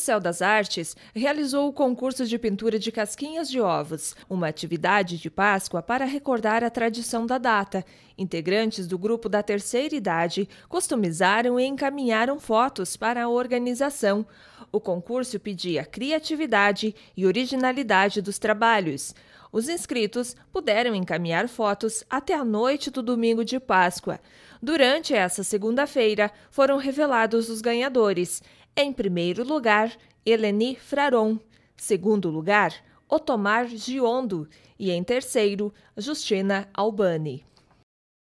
Céu das Artes realizou o concurso de pintura de casquinhas de ovos, uma atividade de Páscoa para recordar a tradição da data. Integrantes do grupo da terceira idade customizaram e encaminharam fotos para a organização. O concurso pedia criatividade e originalidade dos trabalhos. Os inscritos puderam encaminhar fotos até a noite do domingo de Páscoa. Durante essa segunda-feira, foram revelados os ganhadores. Em primeiro lugar, Eleni Fraron. Segundo lugar, Otomar Giondo. E em terceiro, Justina Albani.